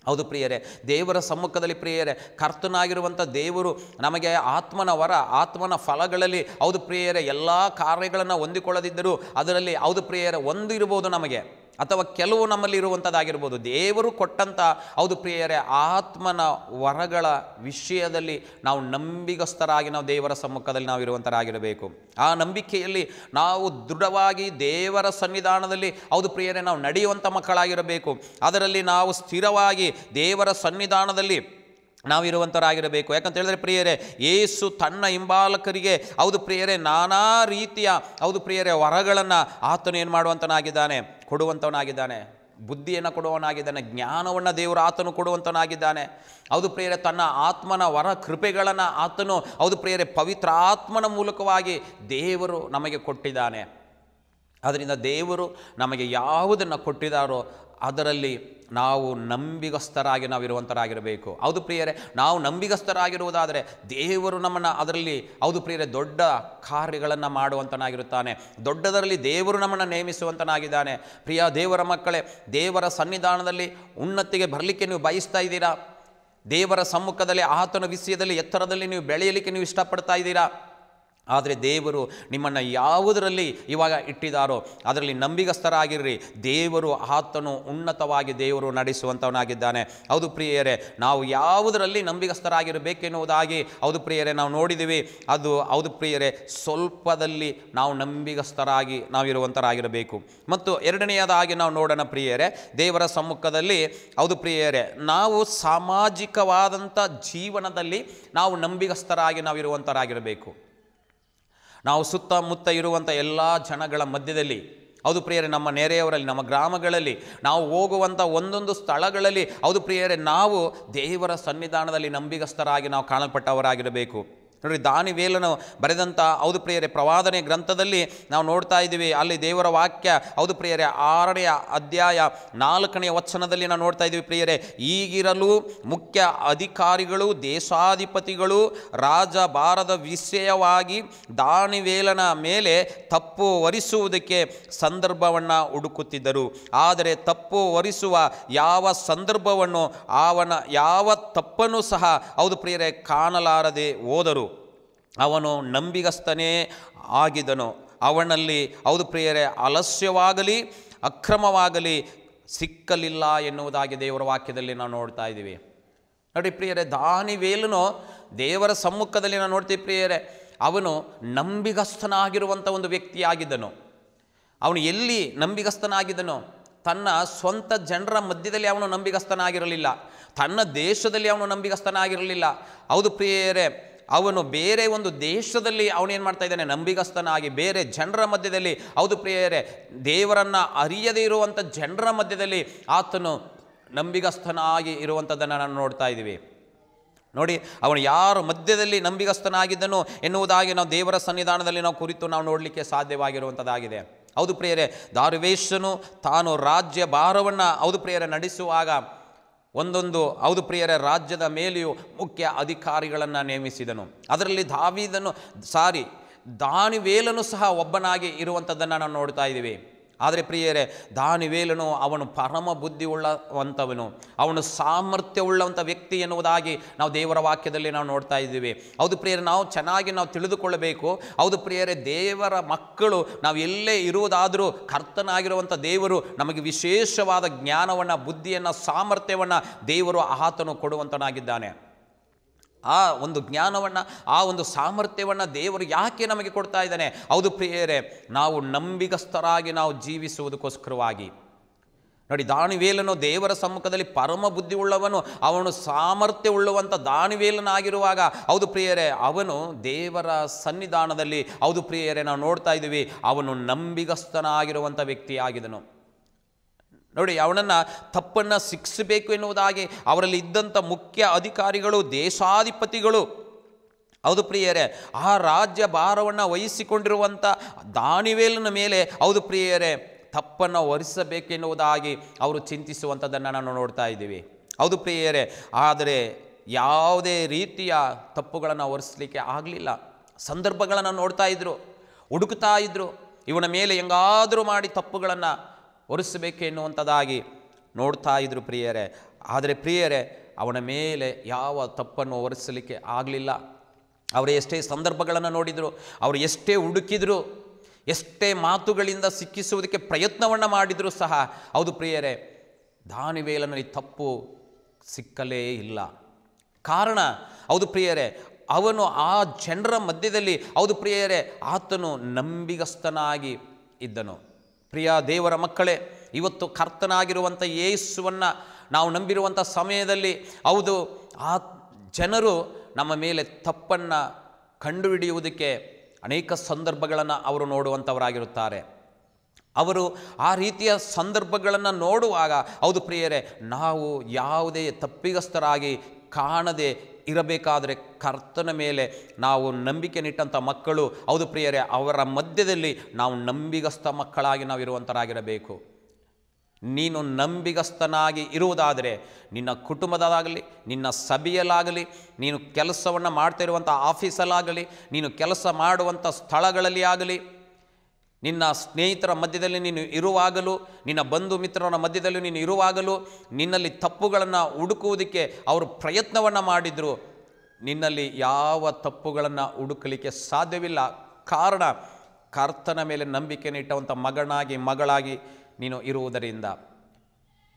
ಹೌದು ಪ್ರಿಯರೇ ದೇವರ ಸಮ್ಮುಖದಲ್ಲಿ ಪ್ರಿಯರೇ ಕರ್ತನಾಗಿರುವಂಥ ದೇವರು ನಮಗೆ ಆತ್ಮನ ವರ ಆತ್ಮನ ಫಲಗಳಲ್ಲಿ ಹೌದು ಪ್ರಿಯರೇ ಎಲ್ಲ ಕಾರ್ಯಗಳನ್ನು ಹೊಂದಿಕೊಳ್ಳದಿದ್ದರೂ ಅದರಲ್ಲಿ ಹೌದು ಪ್ರಿಯರೇ ಒಂದು ಇರ್ಬೋದು ನಮಗೆ ಅಥವಾ ಕೆಲವು ನಮ್ಮಲ್ಲಿ ಇರುವಂಥದ್ದಾಗಿರ್ಬೋದು ದೇವರು ಕೊಟ್ಟಂಥ ಹೌದು ಪ್ರಿಯರೇ ಆತ್ಮನ ವರಗಳ ವಿಷಯದಲ್ಲಿ ನಾವು ನಂಬಿಗಸ್ಥರಾಗಿ ನಾವು ದೇವರ ಸಮ್ಮುಖದಲ್ಲಿ ನಾವು ಇರುವಂಥರಾಗಿರಬೇಕು ಆ ನಂಬಿಕೆಯಲ್ಲಿ ನಾವು ದೃಢವಾಗಿ ದೇವರ ಸನ್ನಿಧಾನದಲ್ಲಿ ಹೌದು ಪ್ರಿಯರೇ ನಾವು ನಡೆಯುವಂಥ ಮಕ್ಕಳಾಗಿರಬೇಕು ಅದರಲ್ಲಿ ನಾವು ಸ್ಥಿರವಾಗಿ ದೇವರ ಸನ್ನಿಧಾನದಲ್ಲಿ ನಾವಿರುವಂಥವರಾಗಿರಬೇಕು ಯಾಕಂತ ಹೇಳಿದ್ರೆ ಪ್ರಿಯರೇ ಏಸು ತನ್ನ ಹಿಂಬಾಲಕರಿಗೆ ಹೌದು ಪ್ರಿಯರೇ ನಾನಾ ರೀತಿಯ ಹೌದು ಪ್ರಿಯರೇ ವರಗಳನ್ನು ಆತನು ಏನು ಮಾಡುವಂಥನಾಗಿದ್ದಾನೆ ಕೊಡುವಂಥವನಾಗಿದ್ದಾನೆ ಬುದ್ಧಿಯನ್ನು ಕೊಡುವವನಾಗಿದ್ದಾನೆ ಜ್ಞಾನವನ್ನು ದೇವರು ಆತನು ಕೊಡುವಂಥವನಾಗಿದ್ದಾನೆ ಹೌದು ಪ್ರಿಯರೇ ತನ್ನ ಆತ್ಮನ ವರ ಕೃಪೆಗಳನ್ನು ಆತನು ಹೌದು ಪ್ರಿಯರೇ ಪವಿತ್ರ ಆತ್ಮನ ಮೂಲಕವಾಗಿ ದೇವರು ನಮಗೆ ಕೊಟ್ಟಿದ್ದಾನೆ ಅದರಿಂದ ದೇವರು ನಮಗೆ ಯಾವುದನ್ನು ಕೊಟ್ಟಿದ್ದಾರೋ ಅದರಲ್ಲಿ ನಾವು ನಂಬಿಗಸ್ಥರಾಗಿ ನಾವು ಇರುವಂಥರಾಗಿರಬೇಕು ಹೌದು ಪ್ರಿಯರೇ ನಾವು ನಂಬಿಗಸ್ಥರಾಗಿರುವುದಾದರೆ ದೇವರು ನಮ್ಮನ್ನು ಅದರಲ್ಲಿ ಹೌದು ಪ್ರಿಯರೇ ದೊಡ್ಡ ಕಾರ್ಯಗಳನ್ನು ಮಾಡುವಂತನಾಗಿರುತ್ತಾನೆ ದೊಡ್ಡದರಲ್ಲಿ ದೇವರು ನಮ್ಮನ್ನು ನೇಮಿಸುವಂತನಾಗಿದ್ದಾನೆ ಪ್ರಿಯ ದೇವರ ಮಕ್ಕಳೇ ದೇವರ ಸನ್ನಿಧಾನದಲ್ಲಿ ಉನ್ನತಿಗೆ ಬರಲಿಕ್ಕೆ ನೀವು ಬಯಸ್ತಾ ಇದ್ದೀರಾ ದೇವರ ಸಮ್ಮುಖದಲ್ಲಿ ಆತನ ವಿಷಯದಲ್ಲಿ ಎತ್ತರದಲ್ಲಿ ನೀವು ಬೆಳೆಯಲಿಕ್ಕೆ ನೀವು ಇಷ್ಟಪಡ್ತಾ ಇದ್ದೀರಾ ಆದರೆ ದೇವರು ನಿಮ್ಮನ್ನು ಯಾವುದರಲ್ಲಿ ಇವಾಗ ಇಟ್ಟಿದ್ದಾರೋ ಅದರಲ್ಲಿ ನಂಬಿಗಸ್ಥರಾಗಿರ್ರಿ ದೇವರು ಆತನು ಉನ್ನತವಾಗಿ ದೇವರು ನಡೆಸುವಂಥವನಾಗಿದ್ದಾನೆ ಹೌದು ಪ್ರಿಯರೇ ನಾವು ಯಾವುದರಲ್ಲಿ ನಂಬಿಗಸ್ಥರಾಗಿರಬೇಕೆನ್ನುವುದಾಗಿ ಹೌದು ಪ್ರಿಯರೇ ನಾವು ನೋಡಿದ್ದೀವಿ ಅದು ಹೌದು ಪ್ರಿಯರೇ ಸ್ವಲ್ಪದಲ್ಲಿ ನಾವು ನಂಬಿಗಸ್ಥರಾಗಿ ನಾವು ಇರುವಂಥರಾಗಿರಬೇಕು ಮತ್ತು ಎರಡನೆಯದಾಗಿ ನಾವು ನೋಡೋಣ ಪ್ರಿಯರೇ ದೇವರ ಸಮ್ಮುಖದಲ್ಲಿ ಹೌದು ಪ್ರಿಯರೇ ನಾವು ಸಾಮಾಜಿಕವಾದಂಥ ಜೀವನದಲ್ಲಿ ನಾವು ನಂಬಿಗಸ್ಥರಾಗಿ ನಾವು ಇರುವಂಥರಾಗಿರಬೇಕು ನಾವು ಸುತ್ತಮುತ್ತ ಇರುವಂಥ ಎಲ್ಲ ಜನಗಳ ಮಧ್ಯದಲ್ಲಿ ಹೌದು ಪ್ರಿಯರೇ ನಮ್ಮ ನೆರೆಯವರಲ್ಲಿ ನಮ್ಮ ಗ್ರಾಮಗಳಲ್ಲಿ ನಾವು ಹೋಗುವಂಥ ಒಂದೊಂದು ಸ್ಥಳಗಳಲ್ಲಿ ಹೌದು ಪ್ರಿಯರೇ ನಾವು ದೇವರ ಸನ್ನಿಧಾನದಲ್ಲಿ ನಂಬಿಗಸ್ಥರಾಗಿ ನಾವು ಕಾಣಲ್ಪಟ್ಟವರಾಗಿರಬೇಕು ನೋಡಿ ದಾನಿವೇಲನು ಬರೆದಂಥ ಹೌದು ಪ್ರಿಯರೇ ಪ್ರವಾದನೆ ಗ್ರಂಥದಲ್ಲಿ ನಾವು ನೋಡ್ತಾ ಇದ್ದೀವಿ ಅಲ್ಲಿ ದೇವರ ವಾಕ್ಯ ಹೌದು ಪ್ರಿಯರೇ ಆರನೆಯ ಅಧ್ಯಾಯ ನಾಲ್ಕನೆಯ ವಚನದಲ್ಲಿ ನಾವು ನೋಡ್ತಾ ಇದ್ದೀವಿ ಪ್ರಿಯರೇ ಈಗಿರಲು ಮುಖ್ಯ ಅಧಿಕಾರಿಗಳು ದೇಶಾಧಿಪತಿಗಳು ರಾಜಭಾರದ ವಿಷಯವಾಗಿ ದಾನಿವೇಲನ ಮೇಲೆ ತಪ್ಪು ಹೊರಿಸುವುದಕ್ಕೆ ಸಂದರ್ಭವನ್ನು ಹುಡುಕುತ್ತಿದ್ದರು ಆದರೆ ತಪ್ಪು ಹೊರಿಸುವ ಯಾವ ಸಂದರ್ಭವನ್ನು ಅವನ ಯಾವ ತಪ್ಪನ್ನು ಸಹ ಹೌದು ಪ್ರಿಯರೇ ಕಾಣಲಾರದೆ ಹೋದರು ಅವನು ನಂಬಿಗಸ್ತನೇ ಆಗಿದನು ಅವನಲ್ಲಿ ಹೌದು ಪ್ರಿಯರೇ ಅಲಸ್ಯವಾಗಲಿ ಅಕ್ರಮವಾಗಲಿ ಸಿಕ್ಕಲಿಲ್ಲ ಎನ್ನುವುದಾಗಿ ದೇವರ ವಾಕ್ಯದಲ್ಲಿ ನಾವು ನೋಡ್ತಾ ಇದ್ದೀವಿ ನೋಡಿ ಪ್ರಿಯರೇ ದಾನಿವೇಲನು ದೇವರ ಸಮ್ಮುಖದಲ್ಲಿ ನಾನು ನೋಡ್ತೀವಿ ಪ್ರಿಯರೇ ಅವನು ನಂಬಿಗಸ್ತನಾಗಿರುವಂಥ ಒಂದು ವ್ಯಕ್ತಿಯಾಗಿದ್ದನು ಅವನು ಎಲ್ಲಿ ನಂಬಿಗಸ್ತನಾಗಿದ್ದನು ತನ್ನ ಸ್ವಂತ ಜನರ ಮಧ್ಯದಲ್ಲಿ ಅವನು ನಂಬಿಗಸ್ತನಾಗಿರಲಿಲ್ಲ ತನ್ನ ದೇಶದಲ್ಲಿ ಅವನು ನಂಬಿಗಸ್ತನಾಗಿರಲಿಲ್ಲ ಹೌದು ಪ್ರಿಯರೇ ಅವನು ಬೇರೆ ಒಂದು ದೇಶದಲ್ಲಿ ಅವನೇನು ಮಾಡ್ತಾ ಇದ್ದಾನೆ ನಂಬಿಗಸ್ತನಾಗಿ ಬೇರೆ ಜನರ ಮಧ್ಯದಲ್ಲಿ ಹೌದು ಪ್ರಿಯರೇ ದೇವರನ್ನು ಅರಿಯದೇ ಇರುವಂಥ ಜನರ ಮಧ್ಯದಲ್ಲಿ ಆತನು ನಂಬಿಗಸ್ತನಾಗಿ ಇರುವಂಥದ್ದನ್ನು ನಾನು ನೋಡ್ತಾ ಇದ್ದೀವಿ ನೋಡಿ ಅವನು ಯಾರು ಮಧ್ಯದಲ್ಲಿ ನಂಬಿಗಸ್ತನಾಗಿದ್ದನು ಎನ್ನುವುದಾಗಿ ನಾವು ದೇವರ ಸನ್ನಿಧಾನದಲ್ಲಿ ನಾವು ಕುರಿತು ನಾವು ನೋಡಲಿಕ್ಕೆ ಸಾಧ್ಯವಾಗಿರುವಂಥದ್ದಾಗಿದೆ ಹೌದು ಪ್ರಿಯರೇ ದಾರುವೇಶನು ತಾನು ರಾಜ್ಯ ಭಾರವನ್ನು ಹೌದು ಪ್ರಿಯರೇ ನಡೆಸುವಾಗ ಒಂದೊಂದು ಹೌದು ಪ್ರಿಯರ ರಾಜ್ಯದ ಮೇಲೆಯೂ ಮುಖ್ಯ ಅಧಿಕಾರಿಗಳನ್ನು ನೇಮಿಸಿದನು ಅದರಲ್ಲಿ ದಾವಿದನು ಸಾರಿ ದಾನಿವೇಲನು ಸಹ ಒಬ್ಬನಾಗಿ ಇರುವಂಥದ್ದನ್ನು ನಾವು ನೋಡ್ತಾ ಇದ್ದೀವಿ ಆದರೆ ಪ್ರಿಯರೇ ದಾನಿವೇಲನು ಅವನು ಪರಮ ಬುದ್ಧಿ ಉಳ್ಳವಂಥವನು ಅವನು ಸಾಮರ್ಥ್ಯವುಳ್ಳವಂಥ ವ್ಯಕ್ತಿ ಎನ್ನುವುದಾಗಿ ನಾವು ದೇವರ ವಾಕ್ಯದಲ್ಲಿ ನಾವು ನೋಡ್ತಾ ಇದ್ದೀವಿ ಹೌದು ಪ್ರಿಯರೇ ನಾವು ಚೆನ್ನಾಗಿ ನಾವು ತಿಳಿದುಕೊಳ್ಳಬೇಕು ಹೌದು ಪ್ರಿಯರೇ ದೇವರ ಮಕ್ಕಳು ನಾವು ಎಲ್ಲೇ ಇರುವುದಾದರೂ ಕರ್ತನಾಗಿರುವಂಥ ದೇವರು ನಮಗೆ ವಿಶೇಷವಾದ ಜ್ಞಾನವನ್ನು ಬುದ್ಧಿಯನ್ನು ಸಾಮರ್ಥ್ಯವನ್ನು ದೇವರು ಆತನು ಕೊಡುವಂತನಾಗಿದ್ದಾನೆ ಆ ಒಂದು ಜ್ಞಾನವನ್ನು ಆ ಒಂದು ಸಾಮರ್ಥ್ಯವನ್ನು ದೇವರು ಯಾಕೆ ನಮಗೆ ಕೊಡ್ತಾ ಇದ್ದಾನೆ ಹೌದು ಪ್ರಿಯರೇ ನಾವು ನಂಬಿಗಸ್ಥರಾಗಿ ನಾವು ಜೀವಿಸುವುದಕ್ಕೋಸ್ಕರವಾಗಿ ನೋಡಿ ದಾಣಿವೇಲನು ದೇವರ ಸಮ್ಮುಖದಲ್ಲಿ ಪರಮ ಬುದ್ಧಿ ಉಳ್ಳವನು ಅವನು ಸಾಮರ್ಥ್ಯ ಉಳ್ಳುವಂಥ ದಾಣಿವೇಲನಾಗಿರುವಾಗ ಹೌದು ಪ್ರಿಯರೇ ಅವನು ದೇವರ ಸನ್ನಿಧಾನದಲ್ಲಿ ಹೌದು ಪ್ರಿಯರೇ ನಾವು ನೋಡ್ತಾ ಇದ್ದೀವಿ ಅವನು ನಂಬಿಗಸ್ತನಾಗಿರುವಂಥ ವ್ಯಕ್ತಿಯಾಗಿದನು ನೋಡಿ ಅವನನ್ನು ತಪ್ಪನ್ನು ಶಿಕ್ಷಿಸಬೇಕು ಎನ್ನುವುದಾಗಿ ಅವರಲ್ಲಿ ಇದ್ದಂಥ ಮುಖ್ಯ ಅಧಿಕಾರಿಗಳು ದೇಶಾಧಿಪತಿಗಳು ಹೌದು ಪ್ರಿಯರೇ ಆ ರಾಜ್ಯ ಭಾರವನ್ನು ವಹಿಸಿಕೊಂಡಿರುವಂಥ ದಾನಿವೇಲನ ಮೇಲೆ ಹೌದು ಪ್ರಿಯರೇ ತಪ್ಪನ್ನು ಹೊರಿಸಬೇಕೆನ್ನುವುದಾಗಿ ಅವರು ಚಿಂತಿಸುವಂಥದ್ದನ್ನು ನಾನು ನೋಡ್ತಾ ಇದ್ದೀವಿ ಹೌದು ಪ್ರಿಯರೇ ಆದರೆ ಯಾವುದೇ ರೀತಿಯ ತಪ್ಪುಗಳನ್ನು ಹೊರಿಸಲಿಕ್ಕೆ ಆಗಲಿಲ್ಲ ಸಂದರ್ಭಗಳನ್ನು ನೋಡ್ತಾ ಇದ್ದರು ಹುಡುಕ್ತಾ ಇದ್ದರು ಇವನ ಮೇಲೆ ಹೆಂಗಾದರೂ ಮಾಡಿ ತಪ್ಪುಗಳನ್ನು ಒರೆಸಬೇಕು ನೋಡ್ತಾ ಇದ್ರು ಪ್ರಿಯರೇ ಆದರೆ ಪ್ರಿಯರೇ ಅವನ ಮೇಲೆ ಯಾವ ತಪ್ಪನ್ನು ಒರೆಸಲಿಕ್ಕೆ ಆಗಲಿಲ್ಲ ಅವರು ಎಷ್ಟೇ ಸಂದರ್ಭಗಳನ್ನು ನೋಡಿದರು ಅವರು ಎಷ್ಟೇ ಹುಡುಕಿದರು ಎಷ್ಟೇ ಮಾತುಗಳಿಂದ ಸಿಕ್ಕಿಸುವುದಕ್ಕೆ ಪ್ರಯತ್ನವನ್ನು ಮಾಡಿದರೂ ಸಹ ಹೌದು ಪ್ರಿಯರೇ ದಾನಿವೇಲನಲ್ಲಿ ತಪ್ಪು ಸಿಕ್ಕಲೇ ಇಲ್ಲ ಕಾರಣ ಹೌದು ಪ್ರಿಯರೇ ಅವನು ಆ ಜನರ ಮಧ್ಯದಲ್ಲಿ ಹೌದು ಪ್ರಿಯರೇ ಆತನು ನಂಬಿಗಸ್ತನಾಗಿ ಇದ್ದನು ಪ್ರಿಯ ದೇವರ ಮಕ್ಕಳೇ ಇವತ್ತು ಕರ್ತನಾಗಿರುವಂಥ ಯೇಸುವನ್ನು ನಾವು ನಂಬಿರುವಂಥ ಸಮಯದಲ್ಲಿ ಹೌದು ಆ ಜನರು ನಮ್ಮ ಮೇಲೆ ತಪ್ಪನ್ನು ಕಂಡುಹಿಡಿಯುವುದಕ್ಕೆ ಅನೇಕ ಸಂದರ್ಭಗಳನ್ನು ಅವರು ನೋಡುವಂಥವರಾಗಿರುತ್ತಾರೆ ಅವರು ಆ ರೀತಿಯ ಸಂದರ್ಭಗಳನ್ನು ನೋಡುವಾಗ ಹೌದು ಪ್ರಿಯರೇ ನಾವು ಯಾವುದೇ ತಪ್ಪಿಗಸ್ಥರಾಗಿ ಕಾಣದೆ ಇರಬೇಕಾದರೆ ಕರ್ತನ ಮೇಲೆ ನಾವು ನಂಬಿಕೆ ನಿಟ್ಟಂಥ ಮಕ್ಕಳು ಹೌದು ಪ್ರಿಯರೇ ಅವರ ಮಧ್ಯದಲ್ಲಿ ನಾವು ನಂಬಿಗಸ್ತ ಮಕ್ಕಳಾಗಿ ನಾವು ಇರುವಂಥರಾಗಿರಬೇಕು ನೀನು ನಂಬಿಗಸ್ತನಾಗಿ ಇರುವುದಾದರೆ ನಿನ್ನ ಕುಟುಂಬದಾಗಲಿ ನಿನ್ನ ಸಭೆಯಲ್ಲಾಗಲಿ ನೀನು ಕೆಲಸವನ್ನು ಮಾಡ್ತಾ ಇರುವಂಥ ಆಫೀಸಲ್ಲಾಗಲಿ ನೀನು ಕೆಲಸ ಮಾಡುವಂಥ ಸ್ಥಳಗಳಲ್ಲಿ ಆಗಲಿ ನಿನ್ನ ಸ್ನೇಹಿತರ ಮಧ್ಯದಲ್ಲಿ ನೀನು ಇರುವಾಗಲೂ ನಿನ್ನ ಬಂಧು ಮಿತ್ರರ ಮಧ್ಯದಲ್ಲಿ ನೀನು ಇರುವಾಗಲೂ ನಿನ್ನಲ್ಲಿ ತಪ್ಪುಗಳನ್ನು ಹುಡುಕುವುದಕ್ಕೆ ಅವರು ಪ್ರಯತ್ನವನ್ನು ಮಾಡಿದರು ನಿನ್ನಲ್ಲಿ ಯಾವ ತಪ್ಪುಗಳನ್ನು ಹುಡುಕಲಿಕ್ಕೆ ಸಾಧ್ಯವಿಲ್ಲ ಕಾರಣ ಕರ್ತನ ಮೇಲೆ ನಂಬಿಕೆಯನ್ನು ಇಟ್ಟವಂಥ ಮಗನಾಗಿ ಮಗಳಾಗಿ ನೀನು ಇರುವುದರಿಂದ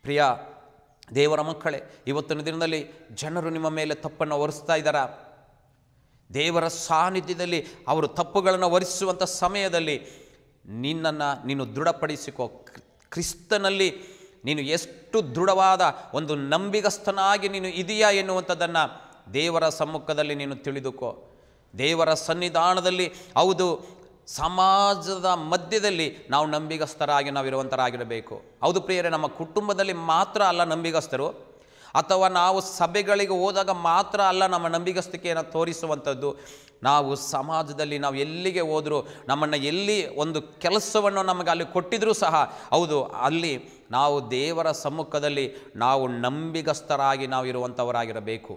ಪ್ರಿಯ ದೇವರ ಮಕ್ಕಳೇ ಇವತ್ತಿನ ದಿನದಲ್ಲಿ ಜನರು ನಿಮ್ಮ ಮೇಲೆ ತಪ್ಪನ್ನು ಒರೆಸ್ತಾ ಇದ್ದಾರಾ ದೇವರ ಸಾನ್ನಿಧ್ಯದಲ್ಲಿ ಅವರು ತಪ್ಪುಗಳನ್ನು ಒರೆಸುವಂಥ ಸಮಯದಲ್ಲಿ ನಿನ್ನನ್ನು ನೀನು ದೃಢಪಡಿಸಿಕೋ ಕ್ರಿಸ್ತನಲ್ಲಿ ನೀನು ಎಷ್ಟು ದೃಢವಾದ ಒಂದು ನಂಬಿಗಸ್ತನಾಗಿ ನೀನು ಇದೆಯಾ ಎನ್ನುವಂಥದ್ದನ್ನು ದೇವರ ಸಮ್ಮುಖದಲ್ಲಿ ನೀನು ತಿಳಿದುಕೋ ದೇವರ ಸನ್ನಿಧಾನದಲ್ಲಿ ಹೌದು ಸಮಾಜದ ಮಧ್ಯದಲ್ಲಿ ನಾವು ನಂಬಿಗಸ್ತರಾಗಿ ನಾವು ಇರುವಂಥರಾಗಿರಬೇಕು ಹೌದು ಪ್ರಿಯರೇ ನಮ್ಮ ಕುಟುಂಬದಲ್ಲಿ ಮಾತ್ರ ಅಲ್ಲ ನಂಬಿಗಸ್ತರು ಅಥವಾ ನಾವು ಸಭೆಗಳಿಗೆ ಹೋದಾಗ ಮಾತ್ರ ಅಲ್ಲ ನಮ್ಮ ನಂಬಿಗಸ್ತಿಕೆಯನ್ನು ತೋರಿಸುವಂಥದ್ದು ನಾವು ಸಮಾಜದಲ್ಲಿ ನಾವು ಎಲ್ಲಿಗೆ ಹೋದರೂ ನಮ್ಮನ್ನು ಎಲ್ಲಿ ಒಂದು ಕೆಲಸವನ್ನು ನಮಗೆ ಅಲ್ಲಿ ಕೊಟ್ಟಿದ್ರೂ ಸಹ ಹೌದು ಅಲ್ಲಿ ನಾವು ದೇವರ ಸಮ್ಮುಖದಲ್ಲಿ ನಾವು ನಂಬಿಗಸ್ತರಾಗಿ ನಾವು ಇರುವಂಥವರಾಗಿರಬೇಕು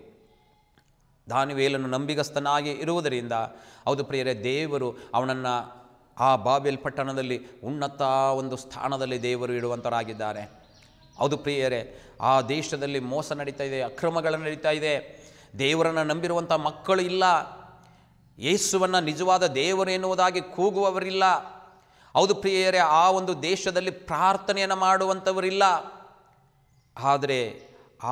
ದಾನಿವೇಲನ್ನು ನಂಬಿಗಸ್ತನಾಗಿ ಇರುವುದರಿಂದ ಹೌದು ಪ್ರಿಯರೇ ದೇವರು ಅವನನ್ನು ಆ ಬಾಬೆಲ್ ಪಟ್ಟಣದಲ್ಲಿ ಉನ್ನತ ಒಂದು ಸ್ಥಾನದಲ್ಲಿ ದೇವರು ಇಡುವಂಥರಾಗಿದ್ದಾರೆ ಹೌದು ಪ್ರಿಯರೇ ಆ ದೇಶದಲ್ಲಿ ಮೋಸ ನಡೀತಾ ಇದೆ ಅಕ್ರಮಗಳು ನಡೀತಾ ಇದೆ ದೇವರನ್ನು ನಂಬಿರುವಂಥ ಮಕ್ಕಳು ಇಲ್ಲ ಯೇಸುವನ್ನು ನಿಜವಾದ ಎನ್ನುವುದಾಗಿ ಕೂಗುವವರಿಲ್ಲ ಹೌದು ಪ್ರಿಯರೇ ಆ ಒಂದು ದೇಶದಲ್ಲಿ ಪ್ರಾರ್ಥನೆಯನ್ನು ಮಾಡುವಂಥವರಿಲ್ಲ ಆದರೆ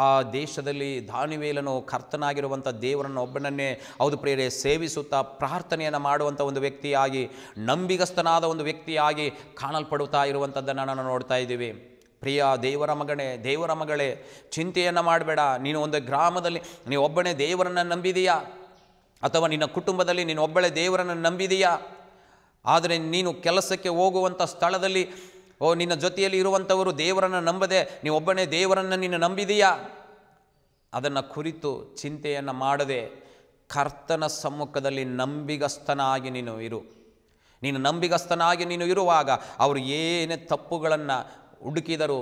ಆ ದೇಶದಲ್ಲಿ ದಾನಿವೇಲನು ಕರ್ತನಾಗಿರುವಂಥ ದೇವರನ್ನು ಒಬ್ಬನನ್ನೇ ಹೌದು ಪ್ರಿಯರೇ ಸೇವಿಸುತ್ತಾ ಪ್ರಾರ್ಥನೆಯನ್ನು ಮಾಡುವಂಥ ಒಂದು ವ್ಯಕ್ತಿಯಾಗಿ ನಂಬಿಗಸ್ತನಾದ ಒಂದು ವ್ಯಕ್ತಿಯಾಗಿ ಕಾಣಲ್ಪಡುತ್ತಾ ಇರುವಂಥದ್ದನ್ನು ನಾನು ನೋಡ್ತಾ ಇದ್ದೀವಿ ಪ್ರಿಯ ದೇವರ ಮಗಳೇ ದೇವರ ಮಗಳೇ ಚಿಂತೆಯನ್ನು ಮಾಡಬೇಡ ನೀನು ಒಂದು ಗ್ರಾಮದಲ್ಲಿ ನೀನು ಒಬ್ಬನೇ ದೇವರನ್ನು ನಂಬಿದೆಯಾ ಅಥವಾ ನಿನ್ನ ಕುಟುಂಬದಲ್ಲಿ ನೀನು ಒಬ್ಬಳೆ ದೇವರನ್ನು ನಂಬಿದೆಯಾ ಆದರೆ ನೀನು ಕೆಲಸಕ್ಕೆ ಹೋಗುವಂಥ ಸ್ಥಳದಲ್ಲಿ ಓ ನಿನ್ನ ಜೊತೆಯಲ್ಲಿ ಇರುವಂಥವರು ದೇವರನ್ನು ನಂಬದೆ ನೀವು ಒಬ್ಬನೇ ದೇವರನ್ನು ನೀನು ನಂಬಿದೀಯಾ ಅದನ್ನು ಕುರಿತು ಚಿಂತೆಯನ್ನು ಮಾಡದೆ ಕರ್ತನ ಸಮ್ಮುಖದಲ್ಲಿ ನಂಬಿಗಸ್ತನಾಗಿ ನೀನು ಇರು ನೀನು ನಂಬಿಗಸ್ತನಾಗಿ ನೀನು ಇರುವಾಗ ಅವರು ಏನೇ ತಪ್ಪುಗಳನ್ನು ಹುಡುಕಿದರು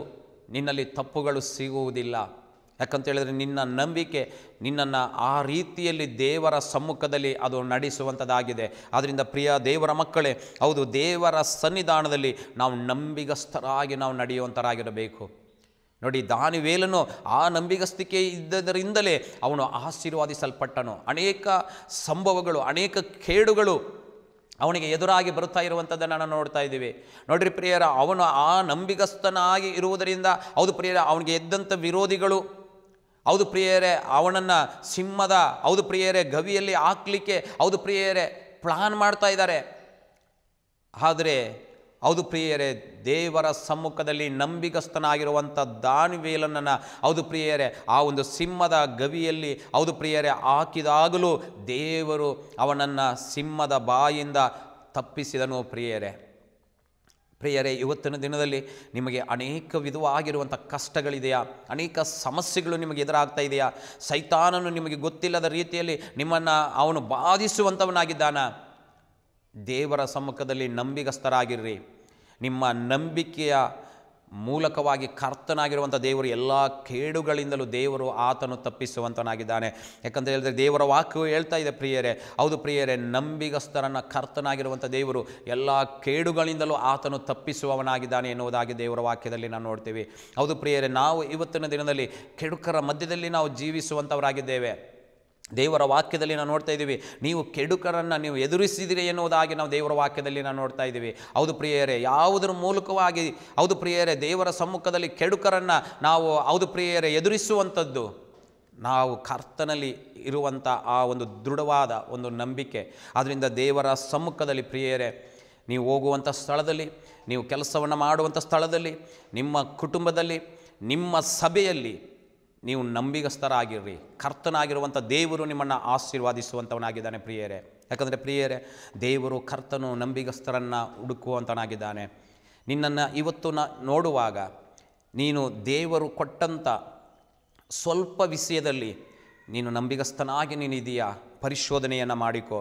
ನಿನ್ನಲ್ಲಿ ತಪ್ಪುಗಳು ಸಿಗುವುದಿಲ್ಲ ಯಾಕಂತೇಳಿದರೆ ನಿನ್ನ ನಂಬಿಕೆ ನಿನ್ನನ್ನು ಆ ರೀತಿಯಲ್ಲಿ ದೇವರ ಸಮ್ಮುಖದಲ್ಲಿ ಅದು ನಡೆಸುವಂಥದ್ದಾಗಿದೆ ಆದ್ದರಿಂದ ಪ್ರಿಯ ದೇವರ ಮಕ್ಕಳೇ ಹೌದು ದೇವರ ಸನ್ನಿಧಾನದಲ್ಲಿ ನಾವು ನಂಬಿಗಸ್ಥರಾಗಿ ನಾವು ನಡೆಯುವಂಥರಾಗಿರಬೇಕು ನೋಡಿ ದಾನಿವೇಲನು ಆ ನಂಬಿಗಸ್ತಿಕೆ ಇದ್ದದರಿಂದಲೇ ಅವನು ಆಶೀರ್ವಾದಿಸಲ್ಪಟ್ಟನು ಅನೇಕ ಸಂಭವಗಳು ಅನೇಕ ಖೇಡುಗಳು ಅವನಿಗೆ ಎದುರಾಗಿ ಬರುತ್ತಾ ಇರುವಂಥದ್ದನ್ನು ನಾವು ನೋಡ್ತಾ ಇದ್ದೀವಿ ನೋಡ್ರಿ ಪ್ರಿಯರ ಅವನು ಆ ನಂಬಿಗಸ್ತನಾಗಿ ಇರುವುದರಿಂದ ಹೌದು ಪ್ರಿಯರ ಅವನಿಗೆ ಎದ್ದಂಥ ವಿರೋಧಿಗಳು ಹೌದು ಪ್ರಿಯರೇ ಅವನನ್ನು ಸಿಂಹದ ಹೌದು ಪ್ರಿಯರೇ ಗವಿಯಲ್ಲಿ ಹಾಕ್ಲಿಕ್ಕೆ ಹೌದು ಪ್ರಿಯರೇ ಪ್ಲಾನ್ ಮಾಡ್ತಾ ಇದ್ದಾರೆ ಆದರೆ ಹೌದು ಪ್ರಿಯರೇ ದೇವರ ಸಮ್ಮುಖದಲ್ಲಿ ನಂಬಿಗಸ್ತನಾಗಿರುವಂಥ ದಾನಿವೇಲನನ್ನು ಹೌದು ಪ್ರಿಯರೇ ಆ ಒಂದು ಸಿಂಹದ ಗವಿಯಲ್ಲಿ ಹೌದು ಪ್ರಿಯರೇ ಹಾಕಿದಾಗಲೂ ದೇವರು ಅವನನ್ನು ಸಿಂಹದ ಬಾಯಿಂದ ತಪ್ಪಿಸಿದನು ಪ್ರಿಯರೇ ಪ್ರಿಯರೇ ಇವತ್ತಿನ ದಿನದಲ್ಲಿ ನಿಮಗೆ ಅನೇಕ ವಿಧವಾಗಿರುವಂಥ ಕಷ್ಟಗಳಿದೆಯಾ ಅನೇಕ ಸಮಸ್ಯೆಗಳು ನಿಮಗೆ ಎದುರಾಗ್ತಾ ಇದೆಯಾ ಸೈತಾನನು ನಿಮಗೆ ಗೊತ್ತಿಲ್ಲದ ರೀತಿಯಲ್ಲಿ ನಿಮ್ಮನ್ನು ಅವನು ಬಾಧಿಸುವಂಥವನಾಗಿದ್ದಾನ ದೇವರ ಸಮ್ಮುಖದಲ್ಲಿ ನಂಬಿಗಸ್ಥರಾಗಿರ್ರಿ ನಿಮ್ಮ ನಂಬಿಕೆಯ ಮೂಲಕವಾಗಿ ಕರ್ತನಾಗಿರುವಂಥ ದೇವರು ಎಲ್ಲ ಕೇಡುಗಳಿಂದಲೂ ದೇವರು ಆತನು ತಪ್ಪಿಸುವಂತನಾಗಿದ್ದಾನೆ ಯಾಕಂತ ಹೇಳಿದ್ರೆ ದೇವರ ವಾಕು ಹೇಳ್ತಾ ಇದೆ ಪ್ರಿಯರೇ ಹೌದು ಪ್ರಿಯರೇ ನಂಬಿಗಸ್ತರನ್ನು ಕರ್ತನಾಗಿರುವಂಥ ದೇವರು ಎಲ್ಲ ಕೇಡುಗಳಿಂದಲೂ ಆತನು ತಪ್ಪಿಸುವವನಾಗಿದ್ದಾನೆ ಎನ್ನುವುದಾಗಿ ದೇವರ ವಾಕ್ಯದಲ್ಲಿ ನಾವು ನೋಡ್ತೀವಿ ಹೌದು ಪ್ರಿಯರೇ ನಾವು ಇವತ್ತಿನ ದಿನದಲ್ಲಿ ಕೆಡುಕರ ಮಧ್ಯದಲ್ಲಿ ನಾವು ಜೀವಿಸುವಂಥವರಾಗಿದ್ದೇವೆ ದೇವರ ವಾಕ್ಯದಲ್ಲಿ ನಾವು ನೋಡ್ತಾ ಇದ್ದೀವಿ ನೀವು ಕೆಡುಕರನ್ನು ನೀವು ಎದುರಿಸಿದಿರಿ ಎನ್ನುವುದಾಗಿ ನಾವು ದೇವರ ವಾಕ್ಯದಲ್ಲಿ ನಾವು ನೋಡ್ತಾ ಇದ್ದೀವಿ ಹೌದು ಪ್ರಿಯರೇ ಯಾವುದರ ಮೂಲಕವಾಗಿ ಹೌದು ಪ್ರಿಯರೇ ದೇವರ ಸಮ್ಮುಖದಲ್ಲಿ ಕೆಡುಕರನ್ನು ನಾವು ಹೌದು ಪ್ರಿಯರೇ ಎದುರಿಸುವಂಥದ್ದು ನಾವು ಕರ್ತನಲ್ಲಿ ಇರುವಂಥ ಆ ಒಂದು ದೃಢವಾದ ಒಂದು ನಂಬಿಕೆ ಆದ್ದರಿಂದ ದೇವರ ಸಮ್ಮುಖದಲ್ಲಿ ಪ್ರಿಯರೇ ನೀವು ಹೋಗುವಂಥ ಸ್ಥಳದಲ್ಲಿ ನೀವು ಕೆಲಸವನ್ನು ಮಾಡುವಂಥ ಸ್ಥಳದಲ್ಲಿ ನಿಮ್ಮ ಕುಟುಂಬದಲ್ಲಿ ನಿಮ್ಮ ಸಭೆಯಲ್ಲಿ ನೀವು ನಂಬಿಗಸ್ತರಾಗಿರ್ರಿ ಕರ್ತನಾಗಿರುವಂಥ ದೇವರು ನಿಮ್ಮನ್ನು ಆಶೀರ್ವಾದಿಸುವಂಥವನಾಗಿದ್ದಾನೆ ಪ್ರಿಯರೇ ಯಾಕಂದರೆ ಪ್ರಿಯರೇ ದೇವರು ಕರ್ತನು ನಂಬಿಗಸ್ತರನ್ನು ಹುಡುಕುವಂಥನಾಗಿದ್ದಾನೆ ನಿನ್ನನ್ನು ಇವತ್ತು ನೋಡುವಾಗ ನೀನು ದೇವರು ಕೊಟ್ಟಂಥ ಸ್ವಲ್ಪ ವಿಷಯದಲ್ಲಿ ನೀನು ನಂಬಿಗಸ್ತನಾಗಿ ನೀನಿದೆಯಾ ಪರಿಶೋಧನೆಯನ್ನು ಮಾಡಿಕೊ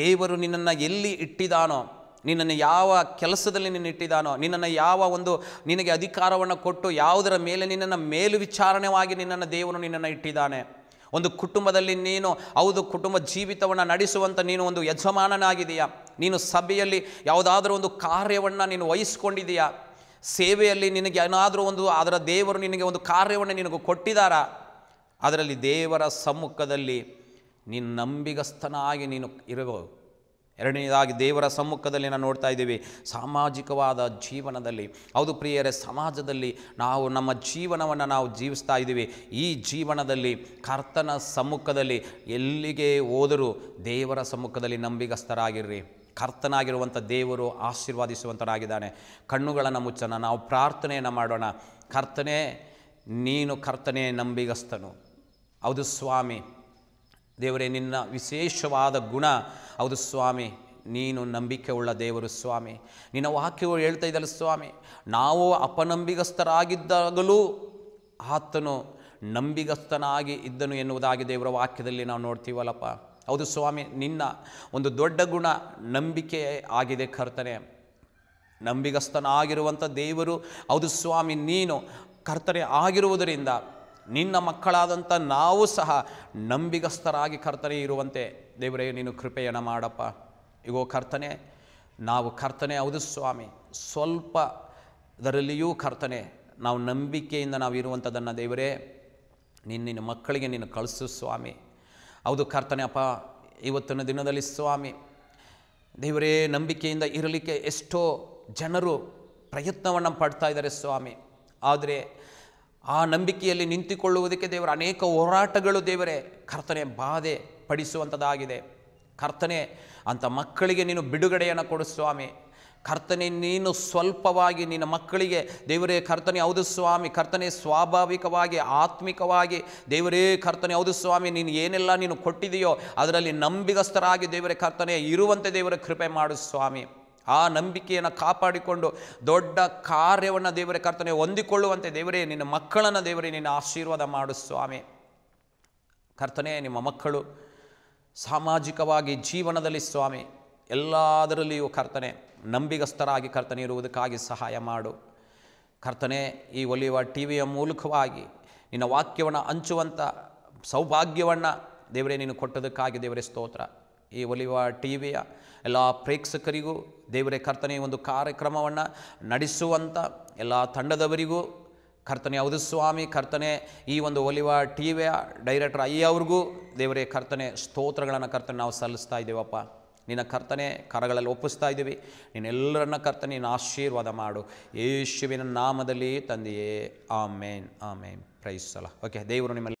ದೇವರು ನಿನ್ನನ್ನು ಎಲ್ಲಿ ಇಟ್ಟಿದಾನೋ ನಿನ್ನನ್ನು ಯಾವ ಕೆಲಸದಲ್ಲಿ ನಿನ್ನ ಇಟ್ಟಿದ್ದಾನೋ ನಿನ್ನನ್ನು ಯಾವ ಒಂದು ನಿನಗೆ ಅಧಿಕಾರವನ್ನು ಕೊಟ್ಟು ಯಾವುದರ ಮೇಲೆ ನಿನ್ನನ್ನು ಮೇಲ್ವಿಚಾರಣೆವಾಗಿ ನಿನ್ನನ್ನು ದೇವನು ನಿನ್ನನ್ನು ಇಟ್ಟಿದ್ದಾನೆ ಒಂದು ಕುಟುಂಬದಲ್ಲಿ ನೀನು ಹೌದು ಕುಟುಂಬ ಜೀವಿತವನ್ನು ನಡೆಸುವಂಥ ನೀನು ಒಂದು ಯಜಮಾನನಾಗಿದೆಯಾ ನೀನು ಸಭೆಯಲ್ಲಿ ಯಾವುದಾದ್ರೂ ಒಂದು ಕಾರ್ಯವನ್ನು ನೀನು ವಹಿಸ್ಕೊಂಡಿದೆಯಾ ಸೇವೆಯಲ್ಲಿ ನಿನಗೆ ಏನಾದರೂ ಒಂದು ಅದರ ದೇವರು ನಿನಗೆ ಒಂದು ಕಾರ್ಯವನ್ನು ನಿನಗೂ ಕೊಟ್ಟಿದ್ದಾರಾ ಅದರಲ್ಲಿ ದೇವರ ಸಮ್ಮುಖದಲ್ಲಿ ನೀನು ನಂಬಿಗಸ್ತನಾಗಿ ನೀನು ಇರಬಹುದು ಎರಡನೇದಾಗಿ ದೇವರ ಸಮ್ಮುಖದಲ್ಲಿ ನಾವು ನೋಡ್ತಾ ಇದ್ದೀವಿ ಸಾಮಾಜಿಕವಾದ ಜೀವನದಲ್ಲಿ ಹೌದು ಪ್ರಿಯರೇ ಸಮಾಜದಲ್ಲಿ ನಾವು ನಮ್ಮ ಜೀವನವನ್ನು ನಾವು ಜೀವಿಸ್ತಾ ಇದ್ದೀವಿ ಈ ಜೀವನದಲ್ಲಿ ಕರ್ತನ ಸಮ್ಮುಖದಲ್ಲಿ ಎಲ್ಲಿಗೆ ಹೋದರೂ ದೇವರ ಸಮ್ಮುಖದಲ್ಲಿ ನಂಬಿಗಸ್ಥರಾಗಿರ್ರಿ ಕರ್ತನಾಗಿರುವಂಥ ದೇವರು ಆಶೀರ್ವಾದಿಸುವಂಥರಾಗಿದ್ದಾನೆ ಕಣ್ಣುಗಳನ್ನು ಮುಚ್ಚೋಣ ನಾವು ಪ್ರಾರ್ಥನೆಯನ್ನು ಮಾಡೋಣ ಕರ್ತನೇ ನೀನು ಕರ್ತನೇ ನಂಬಿಗಸ್ತನು ಹೌದು ಸ್ವಾಮಿ ದೇವರೇ ನಿನ್ನ ವಿಶೇಷವಾದ ಗುಣ ಹೌದು ಸ್ವಾಮಿ ನೀನು ನಂಬಿಕೆ ಉಳ್ಳ ದೇವರು ಸ್ವಾಮಿ ನಿನ್ನ ವಾಕ್ಯವು ಹೇಳ್ತಾ ಇದ್ದಲ್ಲ ಸ್ವಾಮಿ ನಾವು ಅಪನಂಬಿಗಸ್ಥರಾಗಿದ್ದಾಗಲೂ ಆತನು ನಂಬಿಗಸ್ಥನಾಗಿ ಇದ್ದನು ಎನ್ನುವುದಾಗಿ ದೇವರ ವಾಕ್ಯದಲ್ಲಿ ನಾವು ನೋಡ್ತೀವಲ್ಲಪ್ಪ ಹೌದು ಸ್ವಾಮಿ ನಿನ್ನ ಒಂದು ದೊಡ್ಡ ಗುಣ ನಂಬಿಕೆ ಆಗಿದೆ ಕರ್ತನೆ ನಂಬಿಗಸ್ತನಾಗಿರುವಂಥ ದೇವರು ಹೌದು ಸ್ವಾಮಿ ನೀನು ಕರ್ತನೆ ಆಗಿರುವುದರಿಂದ ನಿನ್ನ ಮಕ್ಕಳಾದಂಥ ನಾವು ಸಹ ನಂಬಿಗಸ್ಥರಾಗಿ ಕರ್ತನೆ ಇರುವಂತೆ ದೇವರೇ ನೀನು ಕೃಪೆಯನ್ನು ಮಾಡಪ್ಪ ಇಗೋ ಕರ್ತನೆ ನಾವು ಕರ್ತನೆ ಹೌದು ಸ್ವಾಮಿ ಸ್ವಲ್ಪ ಅದರಲ್ಲಿಯೂ ಕರ್ತನೆ ನಾವು ನಂಬಿಕೆಯಿಂದ ನಾವು ಇರುವಂಥದ್ದನ್ನು ದೇವರೇ ನಿನ್ನ ನಿನ್ನ ಮಕ್ಕಳಿಗೆ ನೀನು ಕಳಿಸು ಸ್ವಾಮಿ ಹೌದು ಕರ್ತನೆ ಅಪ್ಪ ಇವತ್ತಿನ ದಿನದಲ್ಲಿ ಸ್ವಾಮಿ ದೇವರೇ ನಂಬಿಕೆಯಿಂದ ಇರಲಿಕ್ಕೆ ಎಷ್ಟೋ ಜನರು ಪ್ರಯತ್ನವನ್ನು ಪಡ್ತಾ ಇದ್ದಾರೆ ಸ್ವಾಮಿ ಆದರೆ ಆ ನಂಬಿಕೆಯಲ್ಲಿ ನಿಂತುಕೊಳ್ಳುವುದಕ್ಕೆ ದೇವರ ಅನೇಕ ಹೋರಾಟಗಳು ದೇವರೇ ಕರ್ತನೆ ಬಾಧೆ ಪಡಿಸುವಂಥದ್ದಾಗಿದೆ ಕರ್ತನೆ ಅಂತ ಮಕ್ಕಳಿಗೆ ನೀನು ಬಿಡುಗಡೆಯನ್ನು ಕೊಡು ಸ್ವಾಮಿ ಕರ್ತನೆ ನೀನು ಸ್ವಲ್ಪವಾಗಿ ನಿನ್ನ ಮಕ್ಕಳಿಗೆ ದೇವರೇ ಕರ್ತನೆ ಹೌದು ಸ್ವಾಮಿ ಕರ್ತನೆ ಸ್ವಾಭಾವಿಕವಾಗಿ ಆತ್ಮಿಕವಾಗಿ ದೇವರೇ ಕರ್ತನೆ ಹೌದು ಸ್ವಾಮಿ ನೀನು ಏನೆಲ್ಲ ನೀನು ಕೊಟ್ಟಿದೆಯೋ ಅದರಲ್ಲಿ ನಂಬಿಗಸ್ಥರಾಗಿ ದೇವರೇ ಕರ್ತನೆ ಇರುವಂತೆ ದೇವರ ಕೃಪೆ ಮಾಡು ಸ್ವಾಮಿ ಆ ನಂಬಿಕೆಯನ್ನು ಕಾಪಾಡಿಕೊಂಡು ದೊಡ್ಡ ಕಾರ್ಯವನ್ನು ದೇವರೇ ಕರ್ತನೆ ಹೊಂದಿಕೊಳ್ಳುವಂತೆ ದೇವರೇ ನಿನ್ನ ಮಕ್ಕಳನ್ನು ದೇವರೇ ನಿನ್ನ ಆಶೀರ್ವಾದ ಮಾಡು ಸ್ವಾಮಿ ಕರ್ತನೆ ನಿಮ್ಮ ಮಕ್ಕಳು ಸಾಮಾಜಿಕವಾಗಿ ಜೀವನದಲ್ಲಿ ಸ್ವಾಮಿ ಎಲ್ಲದರಲ್ಲಿಯೂ ಕರ್ತನೆ ನಂಬಿಗಸ್ಥರಾಗಿ ಕರ್ತನೆ ಇರುವುದಕ್ಕಾಗಿ ಸಹಾಯ ಮಾಡು ಕರ್ತನೆ ಈ ಒಲಿಯುವ ಟಿ ವಿಯ ಮೂಲಕವಾಗಿ ನಿನ್ನ ವಾಕ್ಯವನ್ನು ಹಂಚುವಂಥ ಸೌಭಾಗ್ಯವನ್ನು ದೇವರೇ ನೀನು ಕೊಟ್ಟದಕ್ಕಾಗಿ ದೇವರೇ ಸ್ತೋತ್ರ ಈ ಒಲಿವ ಟಿವಿಯ ಎಲ್ಲ ಪ್ರೇಕ್ಷಕರಿಗೂ ದೇವರೇ ಕರ್ತನೆಯ ಒಂದು ಕಾರ್ಯಕ್ರಮವನ್ನು ನಡೆಸುವಂಥ ಎಲ್ಲ ತಂಡದವರಿಗೂ ಕರ್ತನೆ ಹೌದು ಸ್ವಾಮಿ ಕರ್ತನೆ ಈ ಒಂದು ಒಲಿವ ಟಿ ವಿಯ ಡೈರೆಕ್ಟರ್ ಅಯ್ಯವ್ರಿಗೂ ದೇವರೇ ಕರ್ತನೆ ಸ್ತೋತ್ರಗಳನ್ನು ಕರ್ತನೆ ನಾವು ಸಲ್ಲಿಸ್ತಾ ಇದ್ದೇವಪ್ಪ ನಿನ್ನ ಕರ್ತನೆ ಕರಗಳಲ್ಲಿ ಒಪ್ಪಿಸ್ತಾ ಇದ್ದೀವಿ ನೀನೆಲ್ಲರನ್ನ ಕರ್ತನೆ ನೀನು ಆಶೀರ್ವಾದ ಮಾಡು ಯೇಶುವಿನ ನಾಮದಲ್ಲಿ ತಂದೆಯೇ ಆಮೇನ್ ಆಮೇನ್ ಪ್ರೈಸ್ ಸಲ ಓಕೆ ದೇವರು ನಿಮ್ಮಲ್ಲಿ